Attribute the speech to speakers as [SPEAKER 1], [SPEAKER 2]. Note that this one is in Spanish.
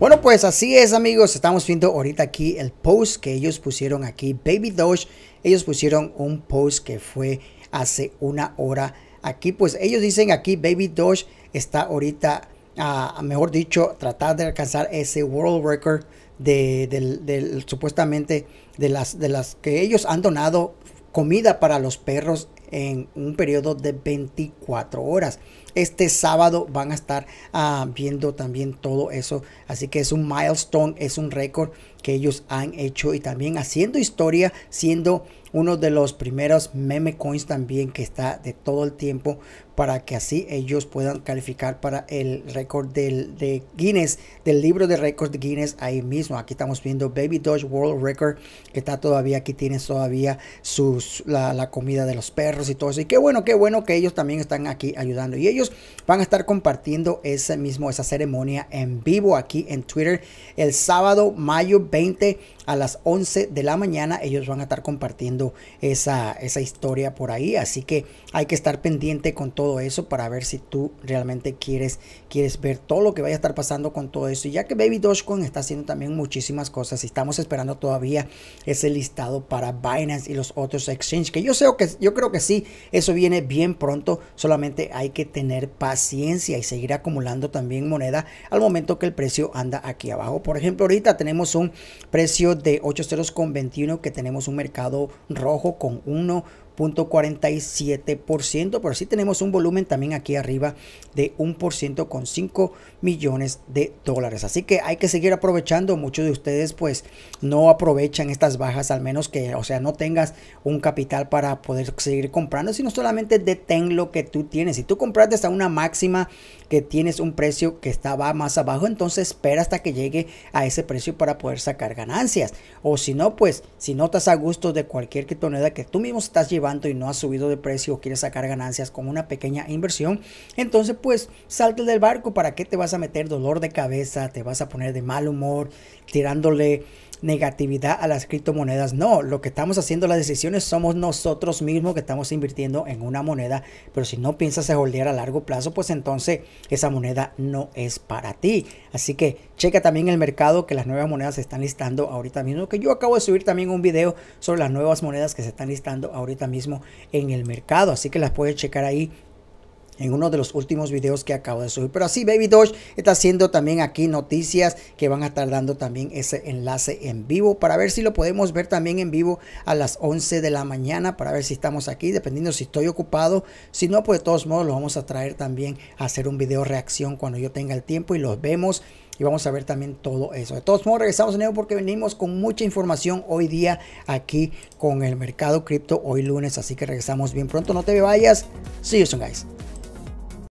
[SPEAKER 1] Bueno, pues así es, amigos. Estamos viendo ahorita aquí el post que ellos pusieron aquí. Baby Doge, ellos pusieron un post que fue hace una hora. Aquí, pues ellos dicen aquí, Baby Doge está ahorita, a ah, mejor dicho, tratar de alcanzar ese world record de, supuestamente de las, de las que ellos han donado comida para los perros en un periodo de 24 horas. Este sábado van a estar ah, viendo también todo eso. Así que es un milestone, es un récord que ellos han hecho y también haciendo historia, siendo uno de los primeros meme coins también que está de todo el tiempo para que así ellos puedan calificar para el récord de Guinness, del libro de récords de Guinness ahí mismo. Aquí estamos viendo Baby Dodge World Record que está todavía, aquí tienes todavía sus, la comida de los perros y todo eso. Y qué bueno, qué bueno que ellos también están aquí ayudando. Y ellos van a estar compartiendo ese mismo, esa ceremonia en vivo aquí en Twitter el sábado, mayo 20 a las 11 de la mañana. Ellos van a estar compartiendo esa, esa historia por ahí. Así que hay que estar pendiente con todo eso para ver si tú realmente quieres, quieres ver todo lo que vaya a estar pasando con todo eso. Y ya que Baby Dogecoin está haciendo también muchísimas cosas y estamos esperando todavía ese listado para Binance y los otros exchanges. Que yo, sé que, yo creo que eso viene bien pronto, solamente hay que tener paciencia y seguir acumulando también moneda al momento que el precio anda aquí abajo. Por ejemplo, ahorita tenemos un precio de 8 ceros con que tenemos un mercado rojo con 1, .47% pero sí tenemos un volumen también aquí arriba de 1% con 5 millones de dólares. Así que hay que seguir aprovechando. Muchos de ustedes pues no aprovechan estas bajas, al menos que, o sea, no tengas un capital para poder seguir comprando, sino solamente detén lo que tú tienes. Si tú compraste a una máxima que tienes un precio que estaba más abajo, entonces espera hasta que llegue a ese precio para poder sacar ganancias. O si no, pues si no estás a gusto de cualquier criptomoneda que tú mismo estás llevando y no has subido de precio o quieres sacar ganancias con una pequeña inversión, entonces pues salte del barco. ¿Para qué te vas a meter dolor de cabeza? ¿Te vas a poner de mal humor tirándole negatividad a las criptomonedas. No, lo que estamos haciendo las decisiones somos nosotros mismos que estamos invirtiendo en una moneda. Pero si no piensas en holdear a largo plazo, pues entonces esa moneda no es para ti. Así que checa también el mercado que las nuevas monedas se están listando ahorita mismo. Que yo acabo de subir también un video sobre las nuevas monedas que se están listando ahorita mismo en el mercado. Así que las puedes checar ahí en uno de los últimos videos que acabo de subir. Pero así Baby Doge está haciendo también aquí noticias que van a estar dando también ese enlace en vivo para ver si lo podemos ver también en vivo a las 11 de la mañana para ver si estamos aquí, dependiendo si estoy ocupado. Si no, pues de todos modos lo vamos a traer también a hacer un video reacción cuando yo tenga el tiempo y los vemos y vamos a ver también todo eso. De todos modos, regresamos de nuevo porque venimos con mucha información hoy día aquí con el mercado cripto hoy lunes. Así que regresamos bien pronto. No te vayas. See you soon, guys.